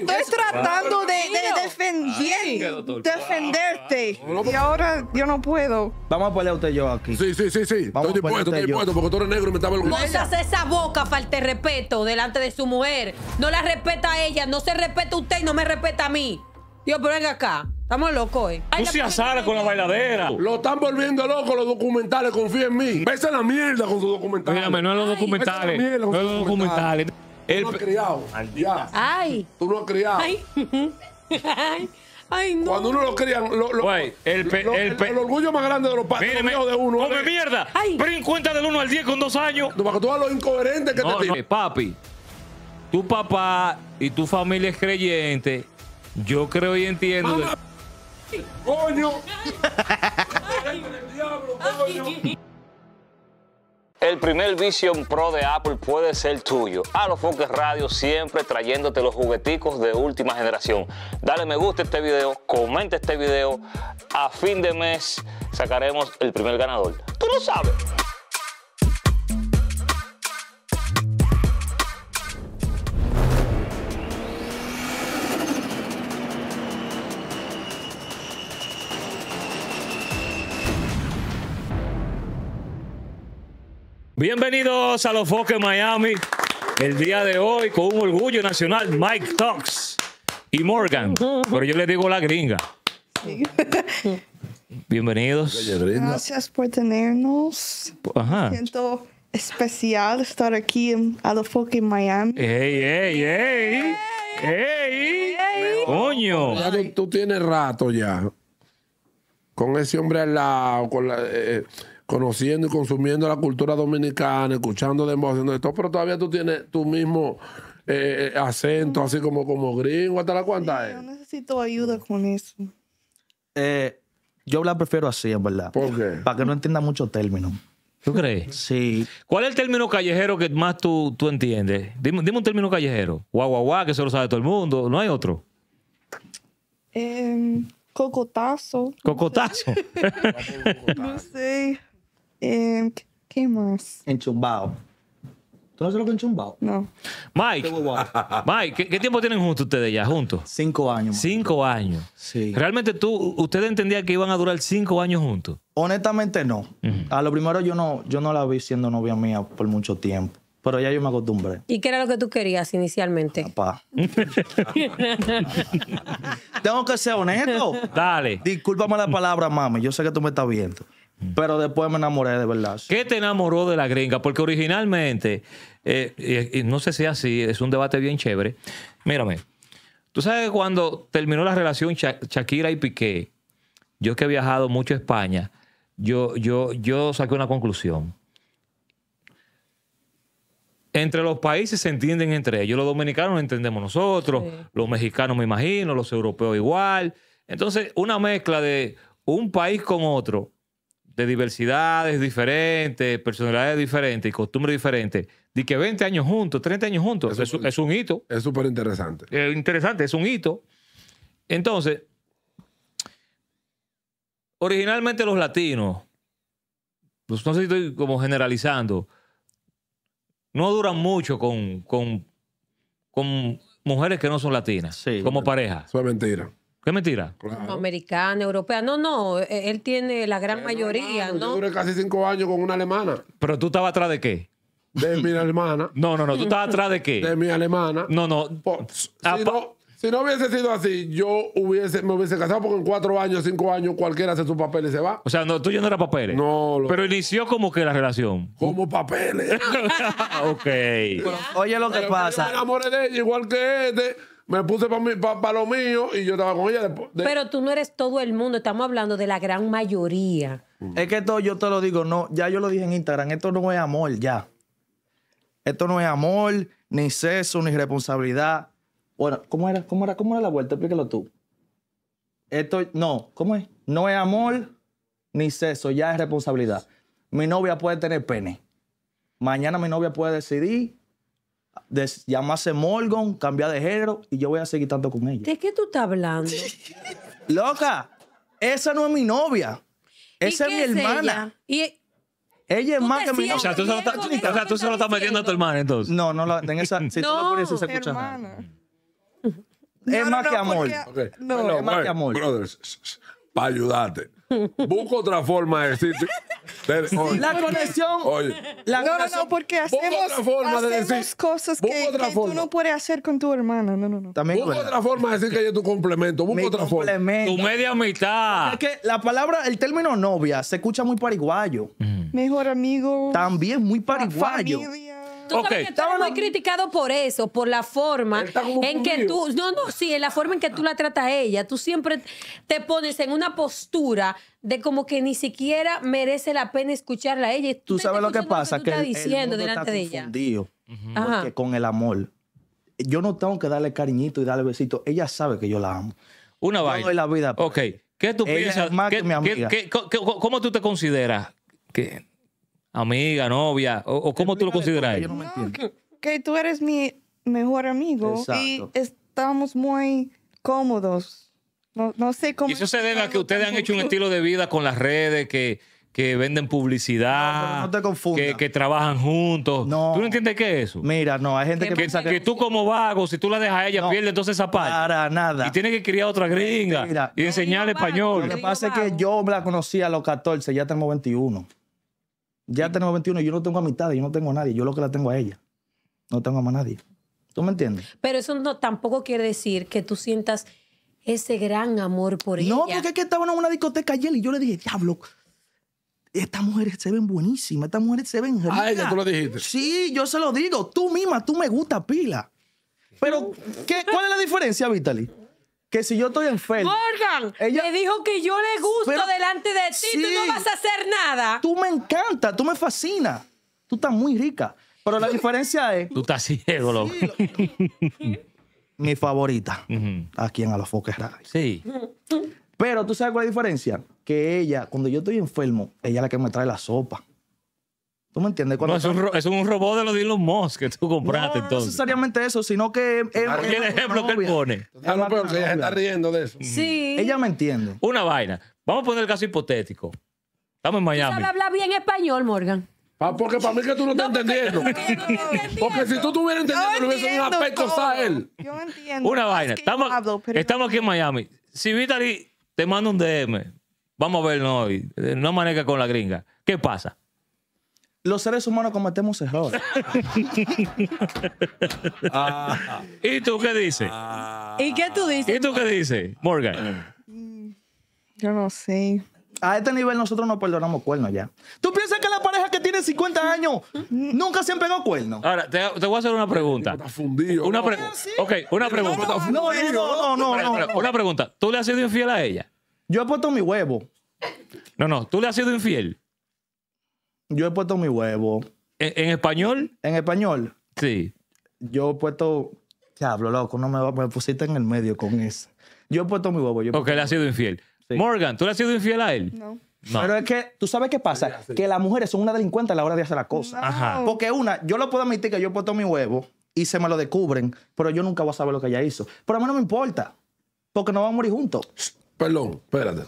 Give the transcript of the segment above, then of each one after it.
estoy tratando de, defender, defenderte. Y ahora yo no puedo. Vamos a usted yo aquí. Sí, sí, sí, sí. estoy dispuesto, estoy dispuesto, porque tú eres negro y me estaba hace esa boca, falte respeto delante de su mujer. No la respeta a ella, no se respeta a usted y no me respeta a mí. Dios, pero venga acá. Estamos locos, eh. Tú se Sara con la bailadera. Lo están volviendo loco los documentales, confía en mí. a la mierda con sus documentales. Mírame, no es los documentales. No es los documentales. El... Tú lo has criado. Ya. Ay. Tú lo has criado. Ay. Ay. no. Cuando uno lo cría, lo, el, el, el, orgullo más grande de los padres de uno. ¡Come mierda! ¡Prin cuenta del 1 al 10 con dos años. No, para que tú hagas lo incoherente que te tiene. papi, tu papá y tu familia es creyente. Yo creo y entiendo. ¡Coño! Ay. El primer Vision Pro de Apple puede ser tuyo. A los Focus Radio siempre trayéndote los jugueticos de última generación. Dale me gusta a este video, comenta este video. A fin de mes sacaremos el primer ganador. Tú lo sabes. Bienvenidos a Los Foques Miami. El día de hoy, con un orgullo nacional, Mike Tox y Morgan. Pero yo les digo la gringa. Bienvenidos. Gracias por tenernos. Me siento especial estar aquí en a Los Foques Miami. ¡Ey, ey, ey! ¡Ey! ¡Coño! tú, tienes rato ya. Con ese hombre al lado, con la. Eh, conociendo y consumiendo la cultura dominicana, escuchando de esto, pero todavía tú tienes tu mismo eh, eh, acento, así como, como gringo, hasta la cuanta Yo necesito ayuda con eso. Eh, yo hablar prefiero así, en verdad. ¿Por qué? Para que no entienda muchos términos. ¿Tú crees? Sí. ¿Cuál es el término callejero que más tú, entiendes? Dime, un término callejero. Guau, guau, guau, que se lo sabe todo el mundo. ¿No hay otro? Em, cocotazo. ¿Cocotazo? no sé. Eh, ¿Qué más? Enchumbado. ¿Tú no sabes lo que enchumbado? No. Mike, Mike ¿qué, tiempo tienen juntos ustedes ya? ¿Juntos? Cinco años. Cinco años. Sí. ¿Realmente tú, ustedes entendían que iban a durar cinco años juntos? Honestamente no. A lo primero yo no, yo no la vi siendo novia mía por mucho tiempo. Pero ya yo me acostumbré. ¿Y qué era lo que tú querías inicialmente? Papá. Tengo que ser honesto. Dale. Discúlpame la palabra, mami. Yo sé que tú me estás viendo. Pero después me enamoré de verdad. ¿Qué te enamoró de la gringa? Porque originalmente, eh, no sé si es así, es un debate bien chévere. Mírame, tú sabes que cuando terminó la relación Shakira y Piqué, yo que he viajado mucho a España, yo, yo, yo saqué una conclusión. Entre los países se entienden entre ellos. Los dominicanos entendemos nosotros, los mexicanos me imagino, los europeos igual. Entonces, una mezcla de un país con otro de diversidades diferentes, personalidades diferentes y costumbres diferentes, de que 20 años juntos, 30 años juntos, es, un hito. Es súper interesante. Es eh, interesante, es un hito. Entonces, originalmente los latinos, pues, no sé si estoy como generalizando, no duran mucho con, con, mujeres que no son latinas, como pareja. Eso es mentira. ¿Qué mentira? Americana, europea. No, no, e-, él tiene la gran mayoría, ¿no? Yo duré casi cinco años con una alemana. ¿Pero tú estabas atrás de qué? De mi alemana. No, no, no. ¿Tú estabas atrás de qué? De mi alemana. No, ah, no. si, no hubiese sido así, yo hubiese, me hubiese casado porque en cuatro años, cinco años, cualquiera hace sus papeles y se va. O sea, no, tú ya no eras papeles. No, Pero inició como que la relación. Como papeles. ok. Oye lo que Pero yo me pasa. enamoré de ella igual que este me puse para lo mío y yo estaba con ella. Pero tú no eres todo el mundo, estamos hablando de la gran mayoría. Es que esto yo te lo digo, no, ya yo lo dije en Instagram, esto no es amor ya. Esto no es amor, ni sexo, ni responsabilidad. Bueno, ¿cómo era, cómo era, cómo la vuelta? Explícalo tú. Esto, no, ¿cómo es? No es amor ni sexo, ya es responsabilidad. Mi novia puede tener pene. Mañana mi novia puede decidir de llamarse Morgan, cambiar de género y yo voy a seguir tanto con ella. ¿De qué tú estás hablando? Loca, esa no es mi novia. Esa es mi hermana. Ella? Y... Ella es más que mi novia. O sea, tú solo, estás, estás metiendo a tu hermana entonces. No, no, la, en esa, si tú lo pones, se escucha. Es más que amor. No, es más que amor. Brothers, para ayudarte Busco otra forma de decir. La conexión. No, no, no, porque hacemos, cosas que, tú no puedes hacer con tu hermana. No, no, no. otra forma de decir que yo tu complemento. busco otra forma. Tu media mitad. Es la palabra, el término novia se escucha muy pariguayo. Mm. Mejor amigo. También muy pariguayo. Tú sabes muy criticado por eso, por la forma en que tú. No, no, sí, en la forma en que tú la tratas a ella. Tú siempre te pones en una postura de como que ni siquiera merece la pena escucharla a ella. Tú sabes lo que pasa, que, estás diciendo delante está de ella. confundido porque con el amor. Yo no tengo que darle cariñito y darle besito. Ella sabe que yo la amo. Una Yo doy la vida. Ok. ¿Qué tú piensas? más que mi ¿Cómo tú te consideras? que amiga, novia, o, cómo tú lo consideras. No que, que, tú eres mi mejor amigo y estamos muy cómodos. No, sé cómo. Y eso se debe a que ustedes han hecho un estilo de vida con las redes que venden publicidad, que, que, trabajan juntos. No. ¿Tú no entiendes qué es eso? Mira, no, hay gente que, que tú como vago, si tú la dejas a ella, no, pierde entonces esa parte. Para nada. Y tiene que criar otra gringa y enseñarle español. Lo que pasa es que yo la conocí a los 14, ya tengo 21. Ya tenemos 21, yo no tengo a mitad, yo no tengo a nadie, yo lo que la tengo a ella. No tengo a más nadie. ¿Tú me entiendes? Pero eso no, tampoco quiere decir que tú sientas ese gran amor por ella. No, porque es que estaban en una discoteca ayer y yo le dije, diablo, estas mujeres se ven buenísimas, estas mujeres se ven ah, ricas. Ah, ya tú lo dijiste. Sí, yo se lo digo. Tú misma, tú me gusta pila. Pero, ¿cuál es la diferencia, Vitaly? que si yo estoy enfermo. Morgan, me dijo que yo le gusto delante de ti, tú no vas a hacer nada. Tú me encanta, tú me fascinas. Tú estás muy rica. Pero la diferencia es. Tú estás ciego, loco. mi favorita aquí en Alofoque Radio. Sí. Pero tú sabes cuál es la diferencia? Que ella, cuando yo estoy enfermo, ella es la que me trae la sopa. ¿Tú me entiendes? no, es, un es un robot de los de Elon Musk que tú compraste. No, no necesariamente eso, sino que... Es, qué ejemplo que él pone? Ah, no, pero ella está riendo de eso. Sí. Ella me entiende. Una vaina. Vamos a poner el caso hipotético. Estamos en Miami. sabes hablar bien español, Morgan. porque para mí que tú no estás entendiendo. Porque si tú estuvieras entendiendo, le hubiese un aspecto a él. Yo entiendo. Una vaina. Estamos, aquí en Miami. Si Vitaly te manda un DM, vamos a vernos hoy. No maneja con la gringa. ¿Qué pasa? los seres humanos cometemos errores. Ah. ¿Y tú qué dices? Ah. ¿Y qué tú dices? ¿Y tú qué dices, Morgan? Mm, yo no sé. A este nivel nosotros no perdonamos cuernos ya. ¿Tú piensas que la pareja que tiene 50 años nunca se han pegado cuernos? Ahora, te, voy a hacer una pregunta. Está fundido. Una ok, una pregunta. No, no, no, no, Una pregunta. ¿Tú le has sido infiel a ella? Yo he puesto mi huevo. No, no. ¿Tú le has sido infiel? Yo he puesto mi huevo. ¿En, español? En español. Sí. Yo he puesto. Diablo, loco, no me, pusiste en el medio con eso. Yo he puesto mi huevo. Yo Porque él ha sido infiel. Morgan, ¿tú le has sido infiel a él? No. Pero es que, ¿tú sabes qué pasa? Que las mujeres son una delincuente a la hora de hacer la cosa. Ajá. Porque una, yo lo puedo admitir que yo he puesto mi huevo y se me lo descubren, pero yo nunca voy a saber lo que ella hizo. Pero a mí no me importa, porque nos vamos a morir juntos. Perdón, espérate.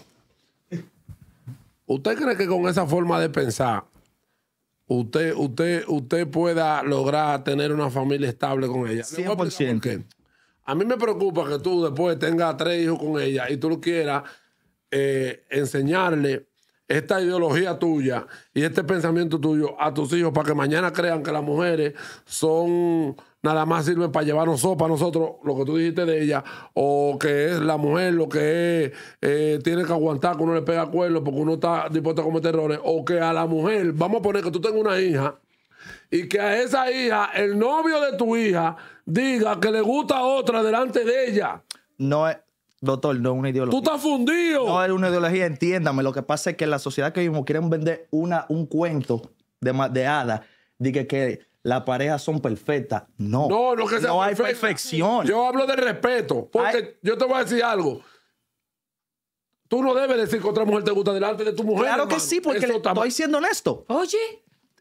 ¿Usted cree que con esa forma de pensar usted, usted, usted pueda lograr tener una familia estable con ella. 100%. ¿Por qué? A mí me preocupa que tú después tengas tres hijos con ella y tú lo quieras eh, enseñarle esta ideología tuya y este pensamiento tuyo a tus hijos para que mañana crean que las mujeres son nada más sirve para llevarnos sopa a nosotros, lo que tú dijiste de ella, o que es la mujer, lo que eh, tiene que aguantar que uno le pega cuernos porque uno está dispuesto a cometer errores, o que a la mujer, vamos a poner que tú tengas una hija y que a esa hija, el novio de tu hija, diga que le gusta otra delante de ella. No es, Doctor, no es una ideología. Tú estás fundido. No es una ideología, entiéndame. Lo que pasa es que la sociedad que vivimos quieren vender una, un cuento de, de hada. De que, que las parejas son perfectas. No. No, no, que hay perfección. Yo hablo de respeto. Porque yo te voy a decir algo. Tú no debes decir que otra mujer te gusta delante de tu mujer. Claro que sí, porque le, estoy siendo honesto. Oye.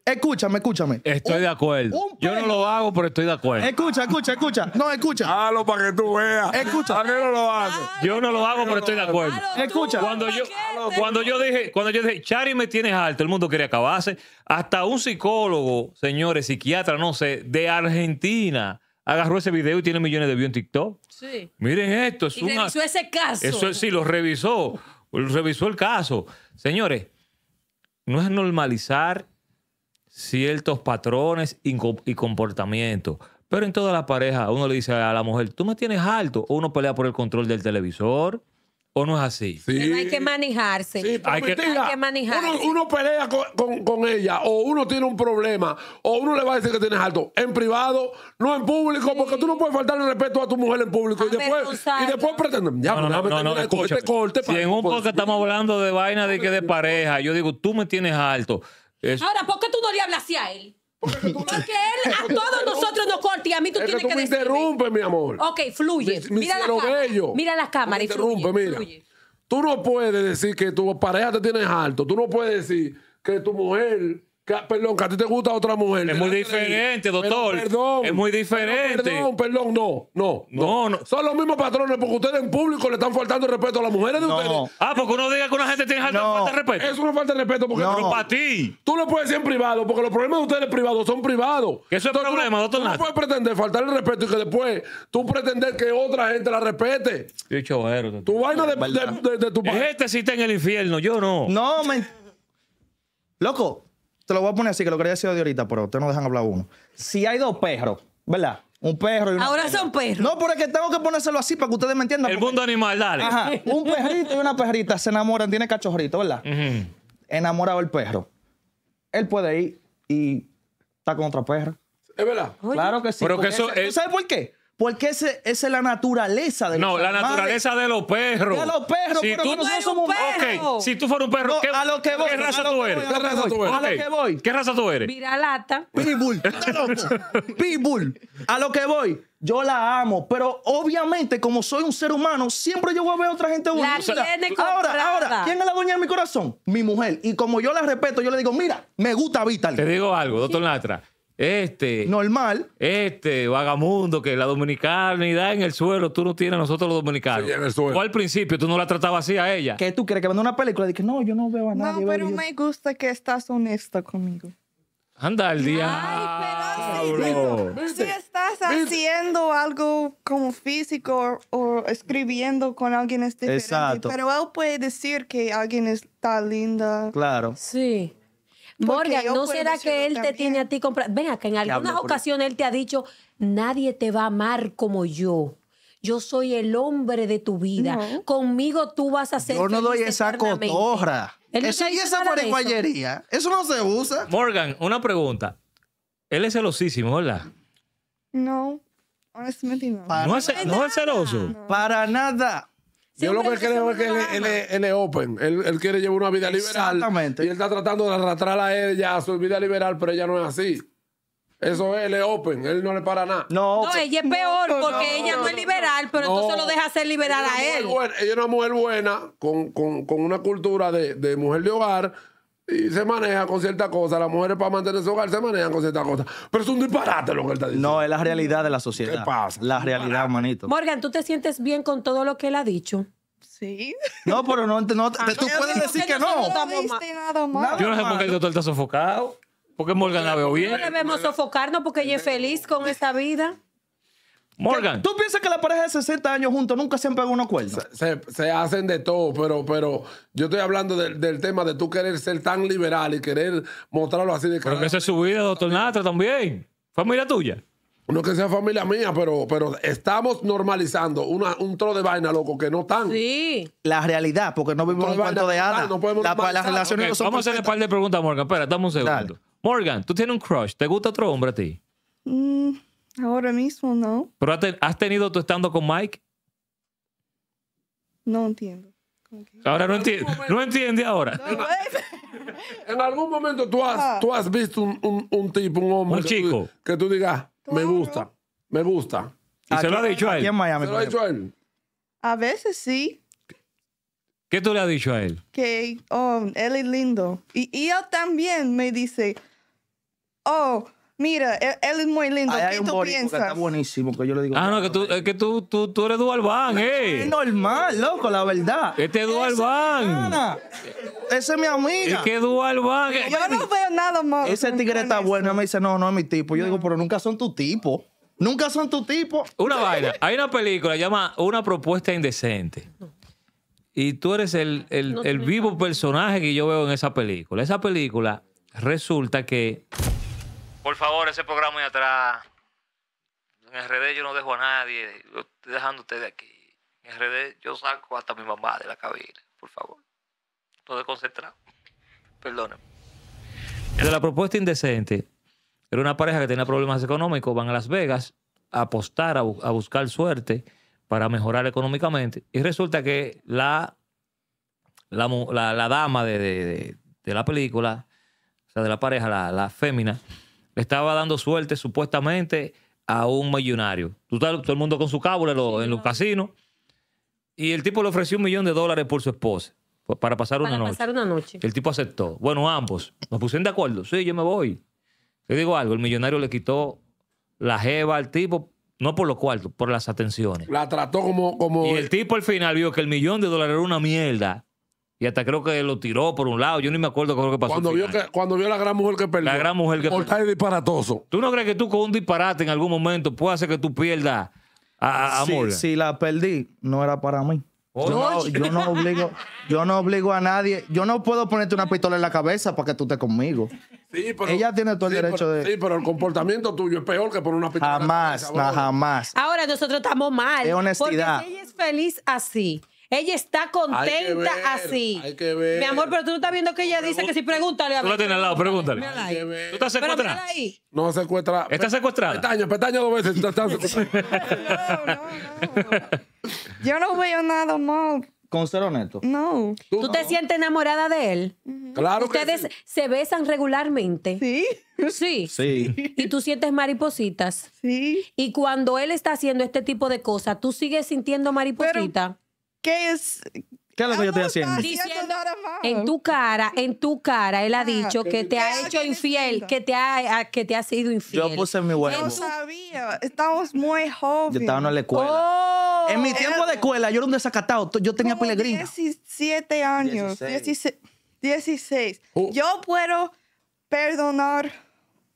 Escúchame, escúchame. Estoy de acuerdo. Yo no lo hago, pero estoy de acuerdo. Escucha, escucha, escucha. No, escucha. Halo para que tú veas. Escucha. A qué no lo hago. Yo no lo hago, pero estoy de acuerdo. Escucha. Cuando yo, cuando yo dije, cuando yo dije, Chari me tienes alto, el mundo quería acabarse. Hasta un psicólogo, señores, psiquiatra, no sé, de Argentina agarró ese video y tiene millones de views en TikTok. Sí. Miren esto. Es y revisó ese caso. sí, lo revisó. Revisó el caso. Señores, no es normalizar ciertos patrones y comportamientos. Pero en toda la pareja uno le dice a la mujer, tú me tienes alto, o uno pelea por el control del televisor, ¿O no es así? hay que manejarse. Sí, hay, que, hay, que, manejarse. Uno, pelea con, ella, o uno tiene un problema, o uno le va a decir que tienes alto en privado, no en público, porque tú no puedes faltarle respeto a tu mujer en público. y después, y después Ya, no, no, no, este corte, Si en un poco estamos hablando de vaina de que de pareja, yo digo, tú me tienes alto. Ahora, ¿por qué tú no le hablas así a él? Porque, él a todos nosotros nos corta y a mí tú tienes que, tú que me interrumpe, mi amor. Ok, fluye. mira, la bello. mira las cámara. Mira y fluye, mira. Tú no puedes decir que tu pareja te tiene alto. Tú no puedes decir que tu mujer perdón, que a ti te gusta otra mujer. Es muy diferente, doctor. perdón. Es muy diferente. perdón, perdón, no, no, no, no, Son los mismos patrones porque ustedes en público le están faltando el respeto a las mujeres de ustedes. Ah, porque uno diga que una gente tiene falta de respeto. Es una falta de respeto porque. No. para ti. Tú lo puedes decir en privado porque los problemas de ustedes privados son privados. eso es Entonces, problema, doctor. no puedes pretender faltar el respeto y que después tú pretender que otra gente la respete. Dicho Tu vaina de, de, tu país. Este sí está en el infierno, yo no. No, me. Loco, te lo voy a poner así, que lo quería decir de ahorita, pero ustedes no dejan hablar uno. Si hay dos perros, ¿verdad? Un perro y una Ahora son perros. No, pero es que tengo que ponérselo así para que ustedes me entiendan. El mundo animal, dale. Ajá. Un perrito y una perrita se enamoran, tiene cachorrito, ¿verdad? Enamorado el perro. Él puede ir y está con otra perra. Es verdad. Claro que sí. Pero sabes por qué? Porque esa es la naturaleza de los No, la naturaleza de los perros. De los perros, si pero tú, no somos un Si tú fueras un perro, ¿qué, raza tú eres? ¿qué raza tú eres? A lo que voy. ¿Qué raza tú eres? Viralata. Pitbull. Pitbull. A lo que voy. Yo la amo, pero obviamente, como soy un ser humano, siempre yo voy a ver a otra gente bonita. La tiene ahora, ahora, ¿quién es la dueña de mi corazón? Mi mujer. Y como yo la respeto, yo le digo, mira, me gusta Vital. Te digo algo, doctor Latra. Este. Normal. Este, vagamundo, que la da en el suelo, tú no tienes a nosotros los dominicanos. suelo. al principio tú no la tratabas así a ella. que tú ¿Quieres Que mande una película de que no, yo no veo a nadie. No, pero me gusta que estás honesta conmigo. Anda al día. Ay, pero si, ah, estás haciendo algo como físico o, escribiendo con alguien este diferente. Exacto. Pero él puede decir que alguien está linda. Claro. Sí. Morgan, ¿no será que él te tiene a ti comprar? Venga, que en algunas ocasiones él te ha dicho, nadie te va a amar como yo. Yo soy el hombre de tu vida. Conmigo tú vas a ser. Yo no doy esa cotorra. eso y esa Eso. no se usa. Morgan, una pregunta. Él es celosísimo, ¿verdad? No. Honestamente no. no, es, celoso. Para nada. Yo lo que creo es que él, es open. Él, quiere llevar una vida liberal. Y él está tratando de arrastrar a ella a su vida liberal, pero ella no es así. Eso es, él es open, él no le para nada. No, ella es peor porque ella no es liberal, pero entonces lo deja ser liberal a él. ella es una mujer buena, con, una cultura de, de, mujer de hogar, y se maneja con cierta cosa. Las mujeres para mantener su hogar se manejan con cierta cosa. Pero es un disparate lo que él está diciendo. No, es la realidad de la sociedad. ¿Qué pasa? La realidad, manito. Morgan, ¿tú te sientes bien con todo lo que él ha dicho? Sí. No, pero no, no ah, tú puedes decir que, no. Yo no sé por qué el doctor está sofocado. Porque Morgan la veo bien. No debemos sofocarnos porque ella es feliz con esta vida. Morgan. ¿Tú piensas que la pareja de 60 años juntos nunca se han pegado una cuerda? Se, hacen de todo, pero, pero yo estoy hablando del tema de tú querer ser tan liberal y querer mostrarlo así de cara. Pero que esa es su vida, doctor Natra, también. Familia tuya. No que sea familia mía, pero, pero estamos normalizando un tro de vaina, loco, que no tan. Sí. La realidad, porque no vivimos un de hadas. la, no Vamos a hacer un par de preguntas, Morgan. Espera, dame un Morgan, tú tienes un crush. ¿Te gusta otro hombre a ti? Mm. Ahora mismo no. ¿Pero has tenido tu estando con Mike? No entiendo. Ahora no, entiendo. no entiende ahora. ¿eh? En, algún momento tú has, ah. tú has visto un, tipo, un hombre. chico. que tú digas, me gusta, me gusta. ¿Y se lo ha dicho a él? ¿Se lo ha dicho a él? A veces sí. ¿Qué tú le has dicho a él? Que, oh, él es lindo. Y, yo también me dice, oh, Mira, e, él, es muy lindo. ¿Qué tú piensas? está buenísimo, que yo le digo. Ah, no, que tú, es que tú, tú, tú eres van, ¿eh? Es normal, loco, la verdad. Este es van. Ese es mi amiga. Es que van. Eh. Yo no veo nada más. Ese tigre está bueno. Me dice, no, no es mi tipo. Yo digo, pero nunca son tu tipo. Nunca son tu tipo. Una vaina. Hay una película llama Una propuesta indecente. Y tú eres el, el, el vivo personaje que yo veo en esa película. Esa película resulta que por favor, ese programa de atrás. En el RD yo no dejo a nadie. Yo estoy dejando a ustedes aquí. En RD yo saco hasta a mi mamá de la cabina. Por favor. Estoy concentrado. Perdóname. De la propuesta indecente. Era una pareja que tenía problemas económicos. Van a Las Vegas a apostar, a, buscar suerte para mejorar económicamente. Y resulta que la, la, la, dama de, la película, o sea, de la pareja, la, la fémina, le estaba dando suerte supuestamente a un millonario. Todo, todo el mundo con su cábula en los casinos. Y el tipo le ofreció un millón de dólares por su esposa, para pasar una noche. noche. El tipo aceptó. Bueno, ambos. Nos pusieron de acuerdo. Sí, yo me voy. Te digo algo, el millonario le quitó la jeva al tipo, no por los cuartos, por las atenciones. La trató como... como... Y el tipo al final vio que el millón de dólares era una mierda y hasta creo que lo tiró por un lado. Yo ni me acuerdo qué lo que pasó. Cuando vio, que, la gran mujer que perdió. La gran mujer que perdió. disparatoso. ¿Tú no crees que tú con un disparate en algún momento puede hacer que tú pierdas a, a, sí, Si la perdí, no era para mí. yo, no, obligo, yo no obligo a nadie. Yo no puedo ponerte una pistola en la cabeza para que tú estés conmigo. Ella tiene todo el derecho de. Sí, pero el comportamiento tuyo es peor que poner una pistola. Jamás, en la cabeza, Jamás, jamás. Ahora nosotros estamos mal. Es honestidad. Porque ella es feliz así. Ella está contenta así. Hay que ver. Mi amor, pero tú no estás viendo que ella dice que si pregúntale a mí. Tú la tienes al lado, pregúntale. Hay que ver. ¿Tú estás secuestrada? No secuestrada. ¿Estás secuestrada? Petaño, pestaño dos veces. no, no, no. Yo no veo nada, no. Con ser honesto. No. ¿Tú, te sientes enamorada de él? Claro ¿Ustedes que sí. se besan regularmente? Sí. Sí. Sí. Y tú sientes maripositas. Sí. Y cuando él está haciendo este tipo de cosas, ¿tú sigues sintiendo mariposita? ¿Qué es? ¿Qué es lo que yo estoy haciendo? Diciendo en tu cara, en tu cara, él ha ah, dicho que te ha hecho infiel, que te ha, que te ha sido infiel. Yo puse mi huevo. Yo sabía, estamos muy jóvenes. Yo estaba en la escuela. Oh. en mi tiempo de escuela, yo era un desacatado, yo tenía pelegrín. 17 años, 16. Yo puedo perdonar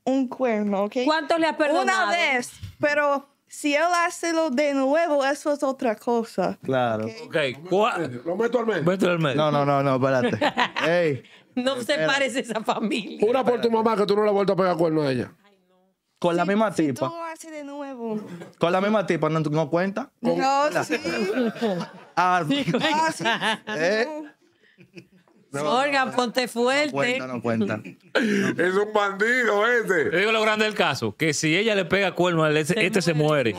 un cuerno, ¿ok? ¿Cuánto le has perdonado? Una vez, pero si él hace lo de nuevo, eso es otra cosa. Claro. Ok. Lo meto al medio. al No, no, no, no, espérate. No se parece esa familia. Una por tu mamá que tú no le has vuelto a pegar cuerno a ella. Con la misma tipa. Tú lo de nuevo. Con la misma tipa, ¿no, no cuenta? No, sí. Ah, eh. ah, sí. Eh. Morgan, ponte fuerte. cuenta, es un bandido este Te digo lo grande del caso, que si ella le pega cuerno, a él, este, se muere.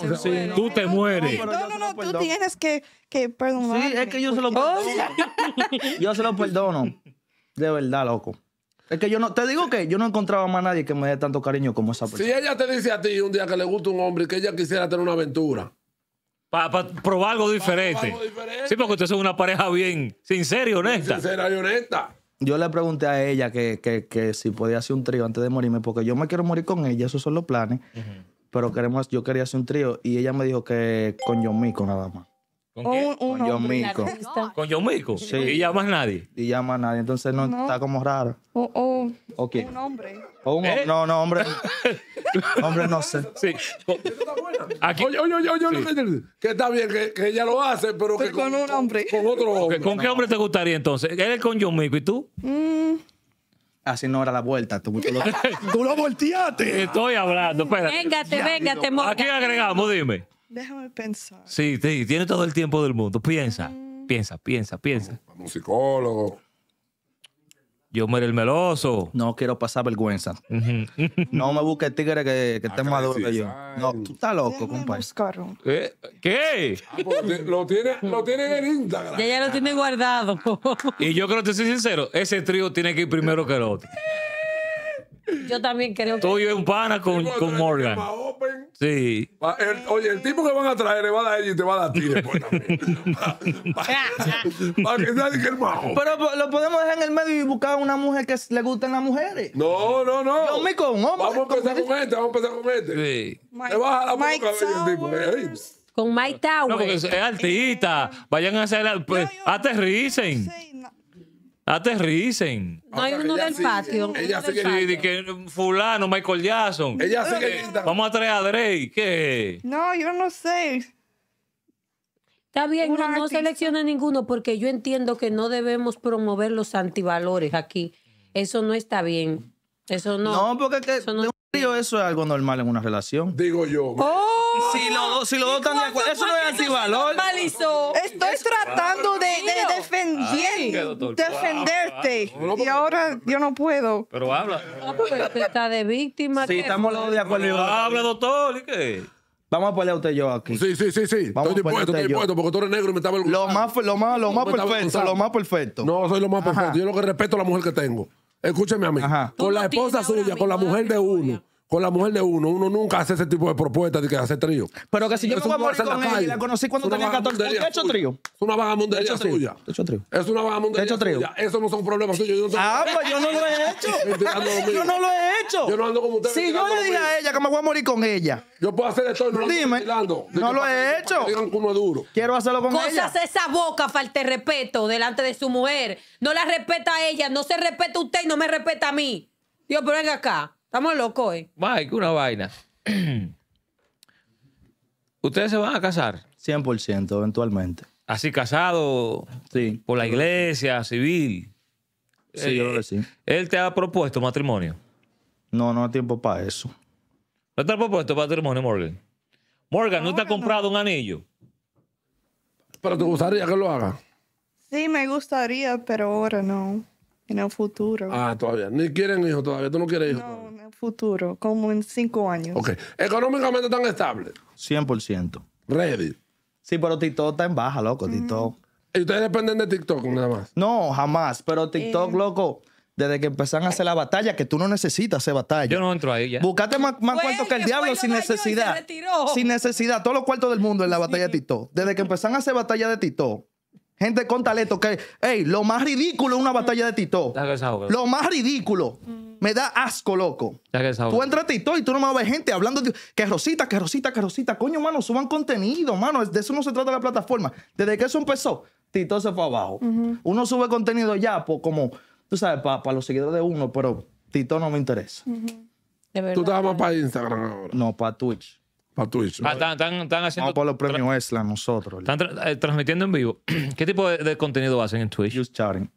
Tú te mueres. No, no, no, tú tienes que, que perdonar. Sí, es que yo se lo perdono. yo se lo perdono. De verdad, loco. Es que yo no, te digo que yo no encontraba más nadie que me dé tanto cariño como esa persona. Si ella te dice a ti un día que le gusta un hombre y que ella quisiera tener una aventura, para probar algo diferente. Sí, porque ustedes son una pareja bien sincera y honesta. sincera y honesta. Yo le pregunté a ella que, si podía hacer un trío antes de morirme, porque yo me quiero morir con ella, esos son los planes. Pero queremos, yo quería hacer un trío y ella me dijo que con John Mico nada más. ¿Con, un, con John ¿Con Sí. ¿Y ya a nadie? Y ya a nadie. Entonces no, está como raro. O, o un hombre. ¿Eh? No, no, hombre. hombre, no sé. Sí. Aquí. Oye, oye, oye, oye, que está bien, que, que, ella lo hace, pero que con, un hombre. Con, otro hombre. ¿Con qué hombre te gustaría entonces? es con John y tú? Mm. Así no era la vuelta. Tú, lo, volteaste. Estoy hablando. Espera. Véngate, véngate, Aquí agregamos, dime. Déjame pensar. Sí, sí, tiene todo el tiempo del mundo. Piensa, mm. piensa, piensa, piensa. un psicólogo. Yo me el meloso. No quiero pasar vergüenza. no me busques tigre que, que esté ah, más duro que yo. No, tú estás loco, compadre. ¿Qué? Ah, pues, lo tiene lo tiene en Instagram. Ya, ya lo tiene guardado. y yo creo que te soy sincero, ese trío tiene que ir primero que el otro. Yo también creo que. Tuyo es un pana con, con Morgan. Sí. oye, el tipo que van a traer le va a dar ella y te va a dar a ti después también. Para que Pero lo podemos dejar en el medio y buscar una mujer que le gusten las mujeres. No, no, no. me con hombre, Vamos a empezar con este, vamos a empezar con este. Sí. Te baja la boca tipo. Eh, con Mike Tower. No, es artista. Vayan a hacer. el. Pues, aterricen. Aterricen. Ah, no hay uno del patio. Ella sí que, fulano, Michael Jackson. Ella Vamos a traer a Drake. ¿Qué? No, yo no sé. Está bien, no, seleccione selecciona ninguno porque yo entiendo que no debemos promover los antivalores aquí. Eso no está bien. Eso no. No, porque que, eso no eso es algo normal en una relación. Digo yo. Oh, si los dos están de acuerdo, eso no es antivalor. Estoy tratando de, de defenderte. Y ahora yo no puedo. Pero habla. Ah, pues, está de víctima. Sí, estamos los de acuerdo. habla, doctor. ¿Y qué? Vamos a pelear a usted y yo aquí. Sí, sí, sí, sí. Vamos estoy dispuesto, estoy dispuesto, porque tú eres negro y me estaba... Lo más, lo más, lo más perfecto, lo más perfecto. No, soy lo más perfecto. Yo lo que respeto a la mujer que tengo. Escúchame, a mí, con la esposa suya, con la mujer de uno con la mujer de uno, uno nunca hace ese tipo de propuestas de que hace trío. Pero que si yo me voy a morir con ella y la conocí cuando tenía 14 años, he hecho trío. Es una vagamundería suya. He hecho trío. Es una baja hecho trío. suya. Eso no son problemas suyos. Yo no Ah, pues yo no lo he hecho. yo no lo he hecho. Yo no ando como usted. Si yo le dije a ella que me voy a morir con ella. Yo puedo hacer esto y no Dime, No lo he hecho. Digan que uno duro. Quiero hacerlo con ella. Cosas esa boca, falte respeto delante de su mujer. No la respeta a ella, no se respeta a usted y no me respeta a mí. Dios, pero venga acá. Estamos locos hoy. Eh. Mike, una vaina. ¿Ustedes se van a casar? 100% eventualmente. Así casado sí, por la iglesia civil. Sí, yo creo que sí. Eh, ¿Él te ha propuesto matrimonio? No, no hay tiempo para eso. ¿No te ha propuesto matrimonio, Morgan? Morgan, ¿no, te ha comprado un anillo? ¿Pero te gustaría que lo haga? Sí, me gustaría, pero ahora no. En el futuro. Ah, todavía. Ni quieren hijos todavía. ¿Tú no quieres hijos? futuro, como en cinco años. Ok. Económicamente tan estable. 100%. Ready. Sí, pero TikTok está en baja, loco. Mm. TikTok. ¿Y ustedes dependen de TikTok nada más? No, jamás. Pero TikTok, eh. loco, desde que empezaron a hacer la batalla, que tú no necesitas hacer batalla. Yo no entro ahí ya. Buscate más, cuartos que el diablo sin necesidad. Sin necesidad. Todos los cuartos del mundo en la batalla de TikTok. Desde que empezaron a hacer batalla de TikTok, Gente con talento que, hey, lo más ridículo es una batalla de Tito. Lo más ridículo. Me da asco, loco. Tú entras a Tito y tú no ves gente hablando de, que Rosita, que Rosita, que Rosita. Coño, mano, suban contenido, mano. De eso no se trata la plataforma. Desde que eso empezó, Tito se fue abajo. Uno sube contenido ya, por, como, tú sabes, para los seguidores de uno, pero Tito no me interesa. de tú te vas para Instagram ahora. No, para Twitch. Para Twitch. Ah, están, haciendo. Vamos por los premios Esla nosotros. Están eh, transmitiendo en vivo. ¿Qué tipo de, de contenido hacen en Twitch? Just chatting.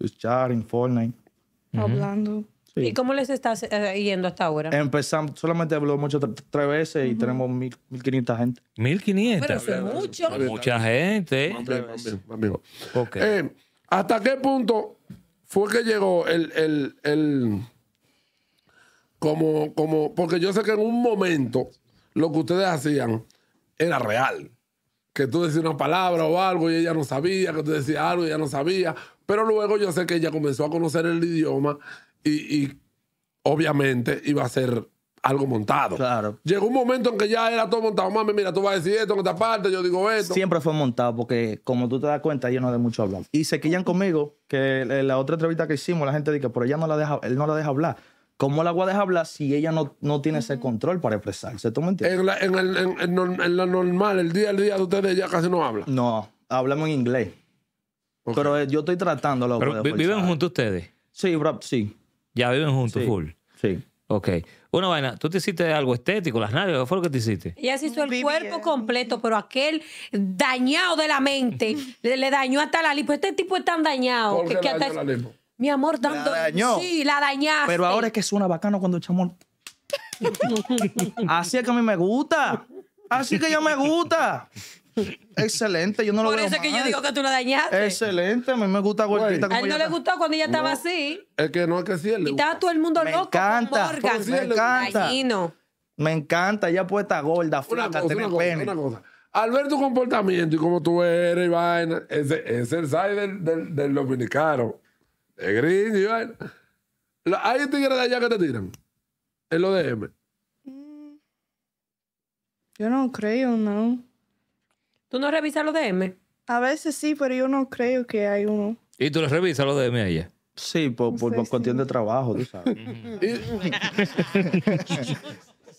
Just chatting, Fortnite. hablando. ¿Y cómo les está eh, yendo hasta ahora? Empezamos, solamente habló mucho tres veces y tenemos mil, 1500 gente. 1500. Pero es mucho. Mucha gente. Más eh, ¿Hasta qué punto fue que llegó el, el, como, como, porque yo sé que en un momento lo que ustedes hacían era real. Que tú decías una palabra o algo y ella no sabía, que tú decías algo y ella no sabía. Pero luego yo sé que ella comenzó a conocer el idioma y, obviamente iba a ser algo montado. Claro. Llegó un momento en que ya era todo montado. Mami, mira, tú vas a decir esto en esta parte, yo digo esto. Siempre fue montado porque, como tú te das cuenta, yo no de mucho hablar. Y se quillan conmigo que la otra entrevista que hicimos, la gente dice, pero ella no la deja, él no la deja hablar. ¿Cómo la voy habla si ella no, tiene ese control para expresarse? ¿Tú me En, lo normal, el día al día de ustedes ya casi no habla. No, hablamos en inglés. Pero eh, yo estoy tratando lo Pero ¿Viven juntos ustedes? Sí, bro, sí. Ya viven juntos, full. Sí. Ok. Una vaina, tú te hiciste algo estético, las narices? ¿qué fue lo que te hiciste? Ella se hizo el cuerpo completo, pero aquel dañado de la mente le, dañó hasta la lipo. Este tipo es tan dañado. que, mi amor, dando. La dañó. Sí, la dañaste. Pero ahora es que suena bacano cuando el chamón. Así es que a mí me gusta. Así que yo me gusta. Excelente, yo no Por lo veo. Por eso que yo digo que tú la dañaste. Excelente, a mí me gusta gordita. A él no le gustó cuando ella estaba así. Es que no es que sí, él le Y estaba todo el mundo me loco. Encanta, me encanta. Me encanta, ella puesta gorda, flaca, tiene pene. Una cosa. Al ver tu comportamiento y cómo tú eres y ese, es el side del dominicano. Es gringo y Hay tigre de allá que te tiran. En lo de M. Mm. Yo no creo, no. ¿Tú no revisas de M? A veces sí, pero yo no creo que hay uno. ¿Y tú le revisas los DM allá? Sí, por, por, cuestión de trabajo, tú sabes.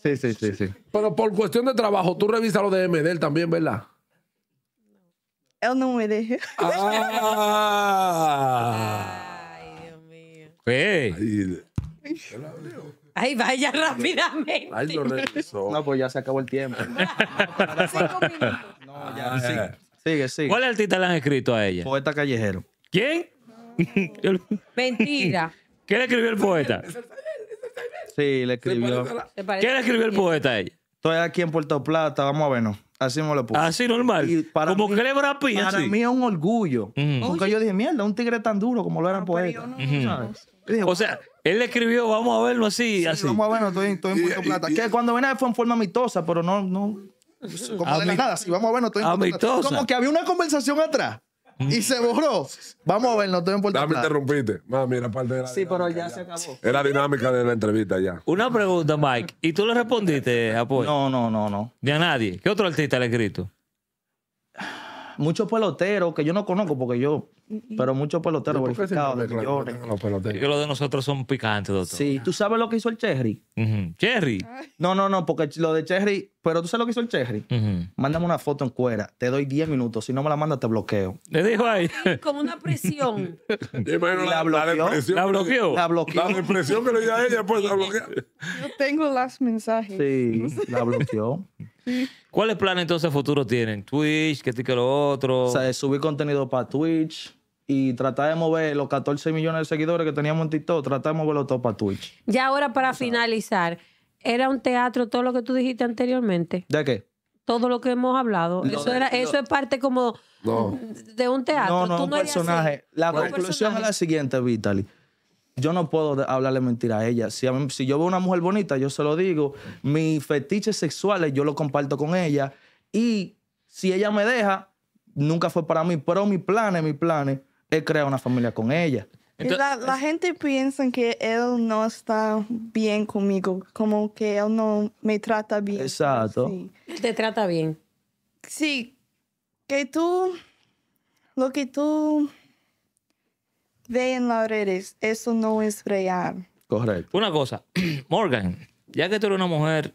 sí, sí, sí, sí. Pero por cuestión de trabajo, tú revisas los DM de él también, ¿verdad? Él no me deja. Ah. Ahí, Ay, vaya rápidamente. ¡Ay, lo regresó. No, pues ya se acabó el tiempo. No, ya, sigue, sigue, ¿Cuál artista le han escrito a ella? Poeta callejero. ¿Quién? Mentira. ¿Qué le escribió el poeta? Sí, le escribió. ¿Qué le escribió el poeta a ella? Estoy aquí en Puerto Plata, vamos a vernos. Así me lo puse. Así normal. como mí, que le Para mí es un orgullo. Mm. Porque yo dije, mierda, un tigre tan duro como lo era el poeta. No, ¿sabes? o sea, él escribió, vamos a verlo así. Sí, así. Vamos a verlo, estoy, estoy en Puerto Plata. que cuando venía fue en forma amistosa, pero no, no. Como de la nada, sí, vamos a verlo, estoy en amistosa. Como que había una conversación atrás. Mm. Y se borró. Vamos a verlo, estoy en Puerto Plata. me interrumpiste. Mami, parte de Sí, pero ya, se acabó. Era dinámica de la entrevista ya. Una pregunta, Mike. ¿Y tú le respondiste, Apoyo. No, no, no, no. De a nadie. ¿Qué otro artista le ha escrito? muchos peloteros que yo no conozco porque yo. Pero muchos peloteros verificados. De millones. Peloteros. Que los de nosotros son picantes, doctor. Sí, ¿tú sabes lo que hizo el Cherry? ¿Cherry? No, no, no, porque lo de Cherry. Pero tú sabes lo que hizo el Cherry. Mándame una foto en cuera. Te doy 10 minutos. Si no me la mandas, te bloqueo. Le dijo ahí. Como una presión. la, la, bloqueó. La, bloqueó. La bloqueó. La que le dio a ella, pues la bloqueó. Yo tengo las mensajes. Sí, la bloqueó. ¿Cuáles planes entonces futuro tienen? Twitch, que que lo otro. O sea, subir contenido para Twitch y tratar de mover los 14 millones de seguidores que teníamos en TikTok, tratar de moverlo todo para Twitch. Ya ahora para finalizar, ¿era un teatro todo lo que tú dijiste anteriormente? ¿De qué? Todo lo que hemos hablado. eso, eso es parte como de un teatro. No, no, un personaje. La conclusión es la siguiente, Vitaly yo no puedo hablarle mentira a ella. Si, si yo veo una mujer bonita, yo se lo digo. Mis fetiches sexuales, yo lo comparto con ella. Y si ella me deja, nunca fue para mí. Pero mis planes, mi planes, es crear una familia con ella. la, gente piensa que él no está bien conmigo, como que él no me trata bien. Exacto. Te trata bien. Sí, que tú, lo que tú Ven las eso no es real. Correcto. Una cosa, Morgan, ya que tú eres una mujer,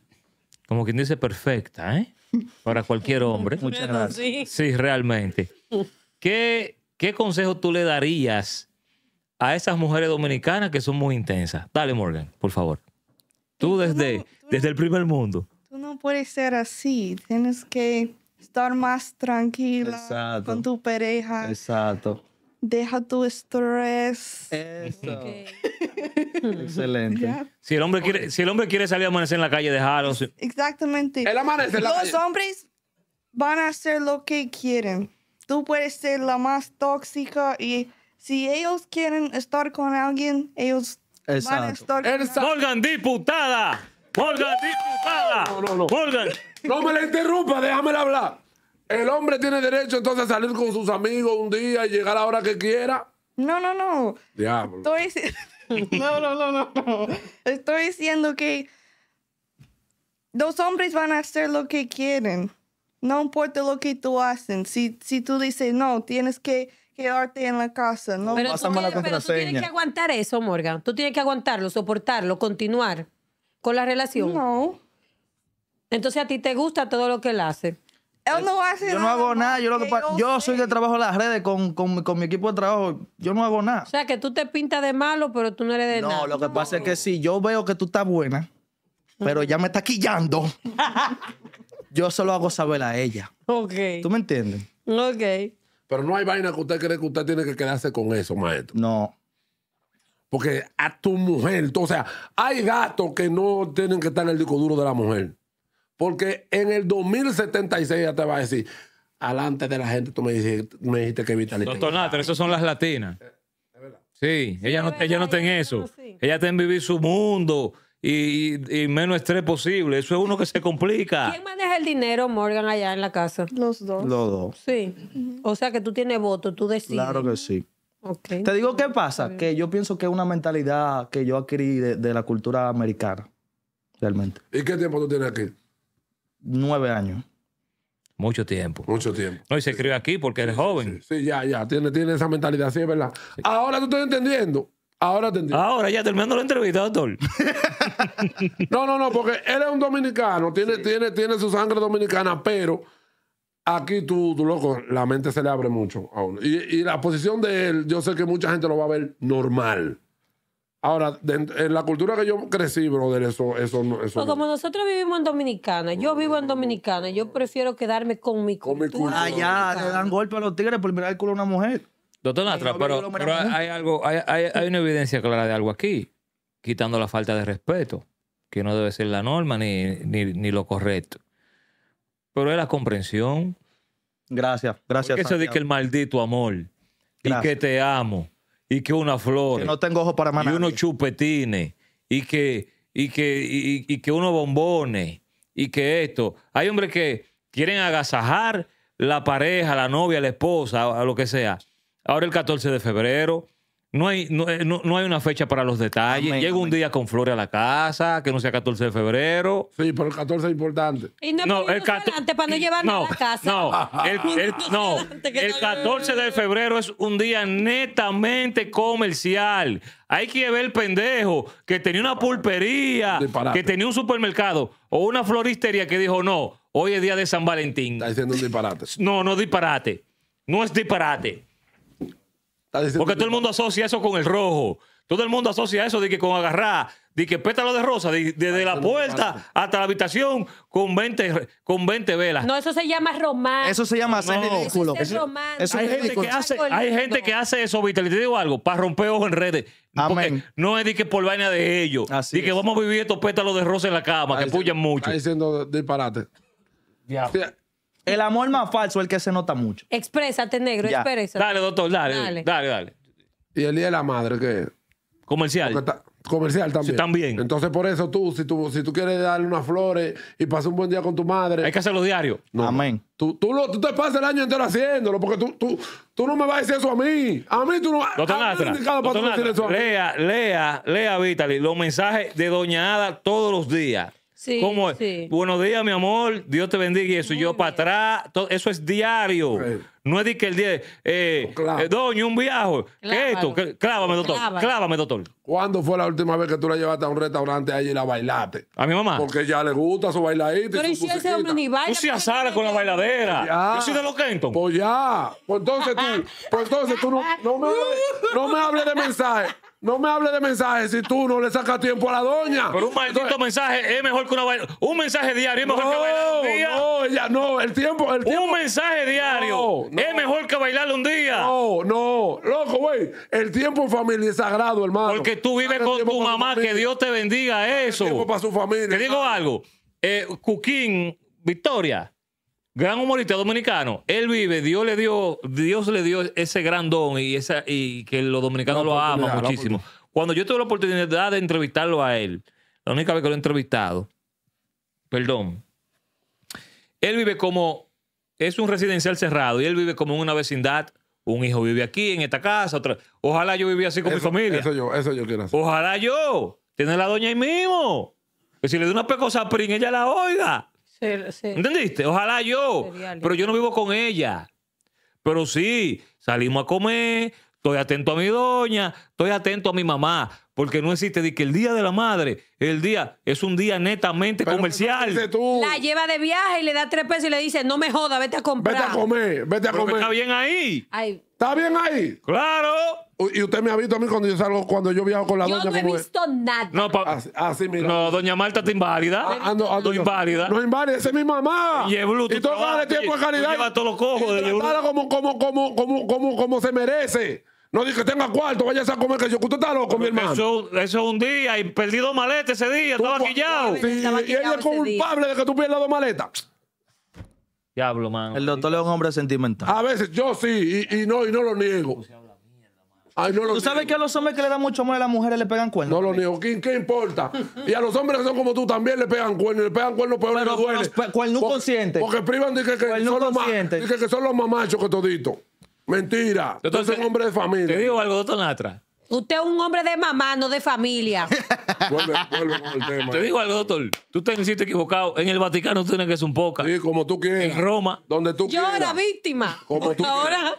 como quien dice, perfecta, ¿eh? Para cualquier hombre. Muchas gracias. Sí, realmente. ¿Qué, ¿Qué consejo tú le darías a esas mujeres dominicanas que son muy intensas? Dale, Morgan, por favor. Tú, desde, desde el primer mundo. Tú no puedes ser así. Tienes que estar más tranquila con tu pareja. Exacto deja tu estrés. Eso. Excelente. Si, el hombre quiere, si el hombre quiere salir a amanecer en la calle, déjalo. Exactamente. El amanecer en la Los hombres van a hacer lo que quieren. Tú puedes ser la más tóxica y si ellos quieren estar con alguien, ellos van a estar con Morgan, diputada. Morgan, diputada. No, no, no. Morgan. No me la interrumpa, déjame hablar. El hombre tiene derecho entonces a salir con sus amigos un día y llegar a la hora que quiera. No, no, no. Diablo. Estoy... no, no, no, no, Estoy diciendo que los hombres van a hacer lo que quieren. No importa lo que tú haces. Si, si tú dices, no, tienes que quedarte en la casa. No, pero, tú, la pero tú tienes que aguantar eso, Morgan. Tú tienes que aguantarlo, soportarlo, continuar con la relación. No. Entonces a ti te gusta todo lo que él hace yo no hago nada. Yo, lo que soy de trabajo en las redes con, mi equipo de trabajo. Yo no hago nada. O sea, que tú te pintas de malo, pero tú no eres de nada. No, lo que pasa es que si yo veo que tú estás buena, pero ya me está quillando, yo solo hago saber a ella. Ok. ¿Tú me entiendes? Ok. Pero no hay vaina que usted cree que usted tiene que quedarse con eso, maestro. No. Porque a tu mujer, o sea, hay gatos que no tienen que estar en el disco duro de la mujer. Porque en el 2076 ya te va a decir, alante de la gente, tú me dijiste, que vitalita. Doctor Natter, esas son las latinas. Eh, sí, ellas no, tienen no eso. Ellas tienen vivir su mundo. Y, y, menos estrés posible. Eso es uno que se complica. ¿Quién maneja el dinero, Morgan, allá en la casa? Los dos. Los dos. Sí. O sea que tú tienes voto, tú decides. Claro que sí. Okay. Te digo qué pasa, que yo pienso que es una mentalidad que yo adquirí de la cultura americana, realmente. ¿Y qué tiempo tú tienes aquí? nueve años. Mucho tiempo. Mucho tiempo. No, y se crió aquí porque eres joven. Sí, ya, ya. Tiene, tiene esa mentalidad, sí, es verdad. Ahora tú estás entendiendo. Ahora te Ahora ya terminando la entrevista, doctor. no, no, no, porque él es un dominicano, tiene, tiene, tiene su sangre dominicana, pero aquí tú, tú loco, la mente se le abre mucho a uno. Y, y, la posición de él, yo sé que mucha gente lo va a ver normal. Ahora, en la cultura que yo crecí, brother, eso, eso Eso no. como nosotros vivimos en Dominicana, yo vivo en Dominicana, yo prefiero quedarme con mi cultura. Con mi le dan golpe a los tigres por mirar el culo a una mujer. Doctor Natra, pero, hay algo, hay, hay, hay una evidencia clara de algo aquí, quitando la falta de respeto, que no debe ser la norma ni, ni, ni lo correcto. Pero es la comprensión. Gracias, gracias. Que se dice el maldito amor y que te amo y que una flor. Que no tengo ojo para más Y unos chupetines y que, y que, y, que unos bombones y que esto. Hay hombres que quieren agasajar la pareja, la novia, la esposa, a lo que sea. Ahora el 14 de febrero, no hay, eh, no, no, hay una fecha para los detalles. Llega un día con flores a la casa, que no sea 14 de febrero. Sí, pero el 14 es importante. no, el 14 para no a la casa. No, el, 14 de febrero es un día netamente comercial. Hay que ver el pendejo que tenía una pulpería, que tenía un supermercado o una floristería que dijo, no, hoy es día de San Valentín. Está diciendo un disparate. No, no disparate. No es disparate. Porque todo el mundo asocia eso con el rojo. Todo el mundo asocia eso de que con agarrar, de que pétalo de rosa, desde la puerta hasta la habitación con 20, con 20 velas. No, eso se llama román. Eso se llama hacer culo. Eso, hay, gente Que hace, hay gente que hace eso, Víctor, y te digo algo, para romper ojos en redes. Amén. No es de que por vaina de ellos. Así que vamos a vivir estos pétalos de rosa en la cama, que puyan mucho. Está diciendo disparate. Ya. El amor más falso es el que se nota mucho. Exprésate, negro, exprésate. Dale, doctor, dale. Dale, Dale. Y el día de la madre, ¿qué? Comercial. comercial también. Sí, también. Entonces, por eso tú, si tú, si tú quieres darle unas flores y pasar un buen día con tu madre. Hay que hacerlo diario. Amén. Tú, te pasas el año entero haciéndolo, porque tú, tú, tú no me vas a decir eso a mí. A mí tú no vas a decir eso lea, lea, lea, Vitaly, los mensajes de Doña Ada todos los días. ¿Cómo es? Buenos días, mi amor. Dios te bendiga y eso. yo para atrás. eso es diario. No es de que el día. Eh, oh, eh, Doña, un viaje. ¿Qué esto? Clávame, doctor. Clávame, doctor. ¿Cuándo fue la última vez que tú la llevaste a un restaurante allí y la bailaste? A mi mamá. Porque ya le gusta su bailadita. Pero y si hombre ni baila. Tú se asara con la bailadera. Ya. Yo soy de los Kenton. Pues ya. Pues entonces tú. Pues entonces tú no, no, me, no me hables de mensaje. No me hable de mensajes si tú no le sacas tiempo a la doña. Pero un maldito mensaje es mejor que una baila. Un mensaje diario es mejor que bailar un día. No, ella, no, el tiempo, el tiempo. Un mensaje diario es mejor que bailar un día. No, no. Loco, güey. El tiempo en familia es sagrado, hermano. Porque tú vives con tu mamá, que Dios te bendiga eso. tiempo para su familia. Te digo algo. Eh, Cuquín, Victoria gran humorista dominicano. Él vive, Dios le dio, Dios le dio ese gran don y, esa, y que los dominicanos lo aman muchísimo. Cuando yo tuve la oportunidad de entrevistarlo a él, la única vez que lo he entrevistado, perdón, él vive como, es un residencial cerrado y él vive como en una vecindad. Un hijo vive aquí, en esta casa. Otra. Ojalá yo viviera así con mi familia. Eso yo, eso yo quiero hacer. Ojalá yo. Tiene la doña ahí mismo. Que si le doy una pecosa prin, ella la oiga. ¿Entendiste? Ojalá yo. Pero yo no vivo con ella. Pero sí, salimos a comer, estoy atento a mi doña, estoy atento a mi mamá. Porque no existe de que el Día de la Madre, el día es un día netamente comercial. tú? La lleva de viaje y le da tres pesos y le dice, no me joda, vete a comprar. Vete a comer, vete a Pero comer. Está bien ahí. Ay. Está bien ahí. Claro. Y usted me ha visto a mí cuando yo salgo, cuando yo viajo con la yo doña. Yo no he visto nada. No, así, así, mira. no, doña Marta está inválida. Ah, ando, inválida. No inválida, esa es mi mamá. Y, Blue, y todo el tiempo de calidad. Lleva todos los cojos. Y de como, como, como, como, como, como se merece. No que tenga cuarto, vaya a comer, que yo, usted está loco, mi hermano. Eso, es un día, y perdí dos maletas ese día, estaba quillado. y él es culpable de que tú pierdas dos maletas. Diablo, mano. El doctor es un hombre sentimental. A veces yo sí, y, no, y no lo niego. Ay, no lo ¿Tú sabes que a los hombres que le dan mucho amor a las mujeres le pegan cuernos? No lo niego. ¿Qué, qué importa? y a los hombres que son como tú también le pegan cuernos. Le pegan cuernos peor Pero que duele. Cuernos consciente. Porque privan de que, que son los, mamachos que son los mamachos que todito. Mentira. Yo soy un hombre de familia. Te digo algo, doctor Natra. Usted es un hombre de mamá, no de familia. vuelve, vuelve con el tema. Te digo algo, doctor. Tú te hiciste equivocado. En el Vaticano tienes que ser un poca. Sí, como tú quieras. En Roma. Donde tú quieras. Yo era víctima. Como tú Ahora.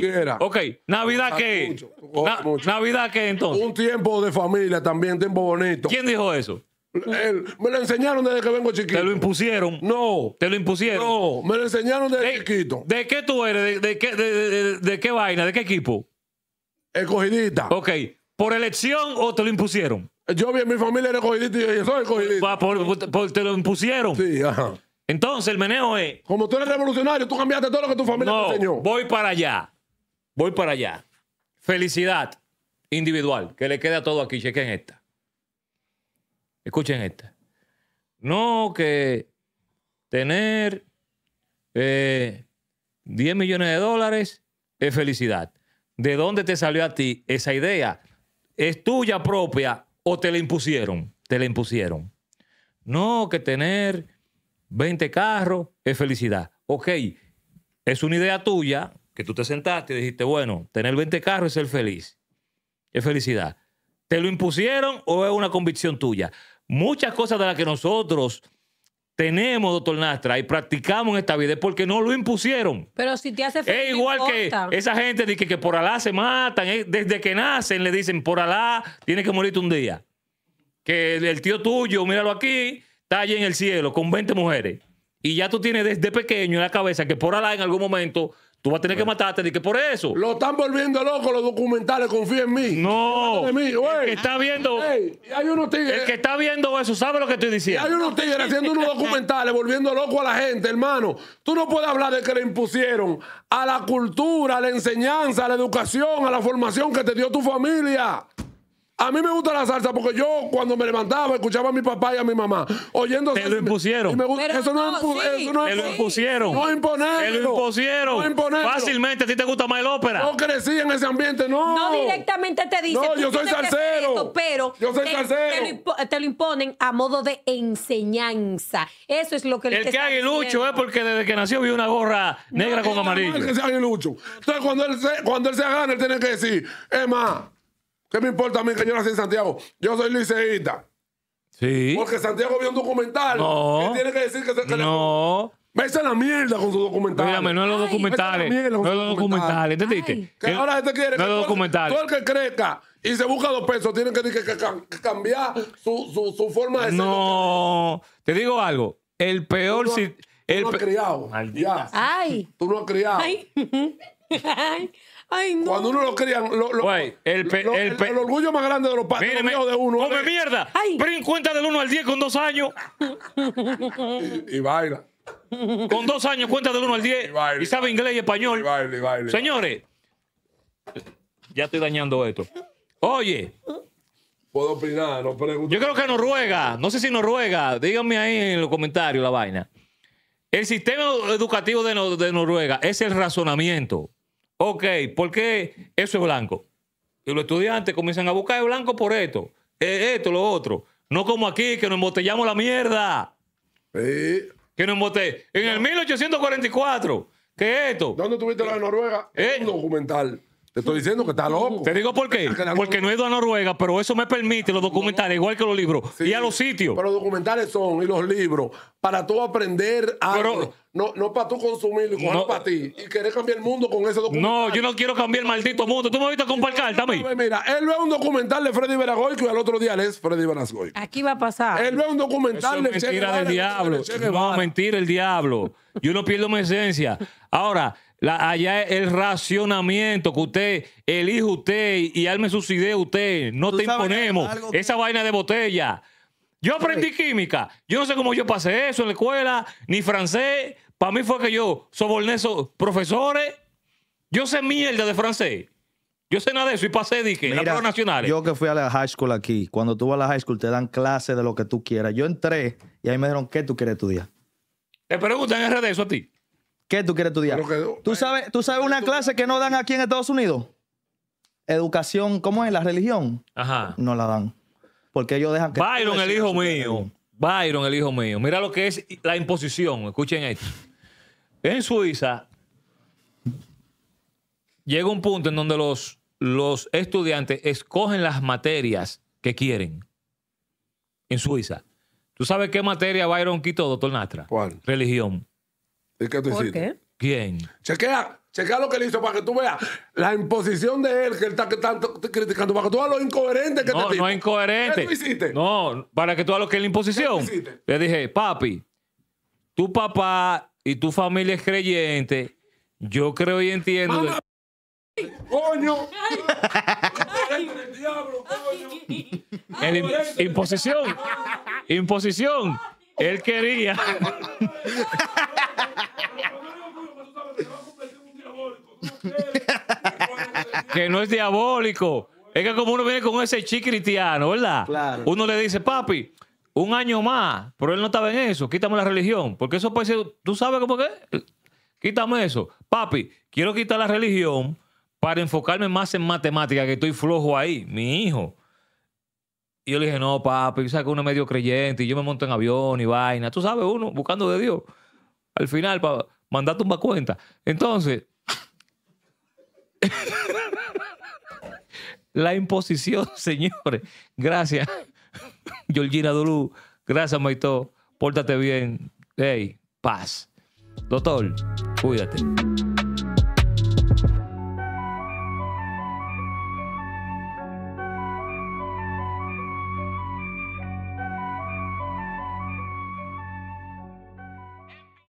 Quieras. Ok. Ok. ¿Navidad qué? Mucho, ¿Navidad qué entonces? Un tiempo de familia también, tiempo bonito. ¿Quién dijo eso? Eh, me lo enseñaron desde que vengo chiquito. ¿Te lo impusieron? No. ¿Te lo impusieron? No, me lo enseñaron desde eh, chiquito. ¿De qué tú eres? ¿De, qué, vaina? ¿De qué equipo? Escogidita. Ok. ¿Por elección o te lo impusieron? Yo vi mi familia era escogidita y yo soy escogidita. ¿Te lo impusieron? Sí, ajá. Entonces el meneo es... Como tú eres revolucionario, tú cambiaste todo lo que tu familia te enseñó. voy para allá. Voy para allá. Felicidad individual. Que le quede a todo aquí. Chequen esta. Escuchen esta. No que tener 10 eh, millones de dólares es felicidad. ¿De dónde te salió a ti esa idea? ¿Es tuya propia o te la impusieron? Te la impusieron. No que tener 20 carros es felicidad. Ok, es una idea tuya que tú te sentaste y dijiste, bueno, tener 20 carros es ser feliz. Es felicidad. ¿Te lo impusieron o es una convicción tuya? Muchas cosas de las que nosotros tenemos, doctor Nastra, y practicamos en esta vida es porque no lo impusieron. Pero si te hace falta... Es igual que esa gente dice que, por Alá se matan. Desde que nacen le dicen, por Alá tienes que morirte un día. Que el, tío tuyo, míralo aquí, está allí en el cielo con 20 mujeres. Y ya tú tienes desde pequeño en la cabeza que por Alá en algún momento Tú vas a tener que matarte, ni que por eso. Lo están volviendo loco los documentales, confía en mí. No. En mí, el está viendo. hay unos tigres. El que está viendo eso sabe lo que estoy diciendo. Hay unos tigres haciendo unos documentales, volviendo loco a la gente, hermano. Tú no puedes hablar de que le impusieron a la cultura, a la enseñanza, a la educación, a la formación que te dio tu familia. A mí me gusta la salsa porque yo cuando me levantaba escuchaba a mi papá y a mi mamá oyendo Te lo impusieron. eso no, es impu- eso no es lo impusieron. No imponerlo. Te lo impusieron. No Fácilmente, a ti te gusta más el ópera. No crecí en ese ambiente, no. No directamente te dicen. No, yo soy que salsero. pero Yo soy te, salsero. Te lo, imponen a modo de enseñanza. Eso es lo que El que aguilucho es porque desde que nació vio una gorra negra con amarillo. Ese aguilucho. Entonces, cuando él, se, cuando él se agarra, él tiene que decir, es más, ¿Qué me importa a mí que yo nací en Santiago? Yo soy liceísta. Sí. Porque Santiago vio un documental. No. ¿Qué tiene que decir que se No. Me Vete la mierda con su documental. Mírame, no es los documentales. no es los documentales. ¿Entendiste? Que ahora gente quiere. No es los documentales. Todo el que crezca y se busca dos pesos tiene que, cambiar su, forma de ser. No. Te digo algo. El peor. Tú no, el no has criado. Ay. Tú no has criado. Ay. Ay. Cuando uno lo crían, el, orgullo más grande de los padres, los de uno. come mierda. cuenta del 1 al 10 con dos años. y baila, Con dos años cuenta del 1 al 10. Y sabe inglés y español. Señores, ya estoy dañando esto. Oye, Puedo opinar, yo creo que Noruega, no sé si Noruega, díganme ahí en los comentarios la vaina. El sistema educativo de Noruega es el razonamiento. Ok, ¿por qué eso es blanco? Y los estudiantes comienzan a buscar el blanco por esto, esto, lo otro. No como aquí, que nos embotellamos la mierda. Sí. Que nos embotellamos. En el 1844, que esto. ¿Dónde tuviste la de Noruega? Eh. un documental. Te estoy diciendo que está loco. Te digo por qué. Porque no he ido a Noruega, pero eso me permite los documentales, igual que los libros, y a los sitios. Pero los documentales son, y los libros, para todo aprender a... No, no para tú consumirlo y para ti. Y querés cambiar el mundo con ese documental. No, yo no quiero cambiar el maldito mundo. Tú me viste con un a Mira, él ve un documental de Freddy Veragol que al otro día le es Freddy Verasgoico. Aquí va a pasar. Él ve un documental Eso es mentira del diablo. Vamos a mentir el diablo. Yo no pierdo mi esencia. Ahora, allá es el racionamiento que usted elige usted y él me ideas usted. No te imponemos esa vaina de botella. Yo aprendí química. Yo no sé cómo yo pasé eso en la escuela, ni francés, para mí fue que yo soborné esos profesores. Yo sé mierda de francés. Yo sé nada de eso y pasé, dije, Mira, la prueba nacional. Yo que fui a la high school aquí, cuando tú vas a la high school te dan clases de lo que tú quieras. Yo entré y ahí me dijeron, ¿qué tú quieres estudiar? Te preguntan en redes eso a ti. ¿Qué tú quieres estudiar? ¿Tú, sabes, ¿Tú sabes una clase que no dan aquí en Estados Unidos? Educación, ¿cómo es? La religión. Ajá. No la dan. Porque ellos dejan que... Byron, el hijo mío. Byron, el hijo mío. Mira lo que es la imposición. Escuchen esto en Suiza llega un punto en donde los, los estudiantes escogen las materias que quieren en Suiza. ¿Tú sabes qué materia Byron quitó, doctor Nastra? ¿Cuál? Religión. ¿Y qué tú ¿Por qué? ¿Quién? Chequea, chequea lo que él hizo para que tú veas la imposición de él que él está, criticando, para que tú veas lo incoherente que te dice. No, este no incoherente. ¿Qué tú hiciste? No, para que tú veas lo que es la imposición. ¿Qué hiciste? Le dije, papi, tu papá y tu familia es creyente, yo creo y entiendo. ¡Coño! el imposición. Imposición. Él quería. que no es diabólico. Es que como uno viene con ese chi cristiano, ¿verdad? Uno le dice, papi, un año más, pero él no estaba en eso, quítame la religión, porque puede ser. tú sabes cómo que, quítame eso. Papi, quiero quitar la religión para enfocarme más en matemáticas, que estoy flojo ahí, mi hijo. Y yo le dije, no, papi, sabes que uno es medio creyente y yo me monto en avión y vaina. Tú sabes, uno buscando de Dios. Al final, para mandar tumba cuenta. Entonces, la imposición, señores, gracias. Georgina Dulú, gracias, Maito. Pórtate bien. Hey, paz. Doctor, cuídate.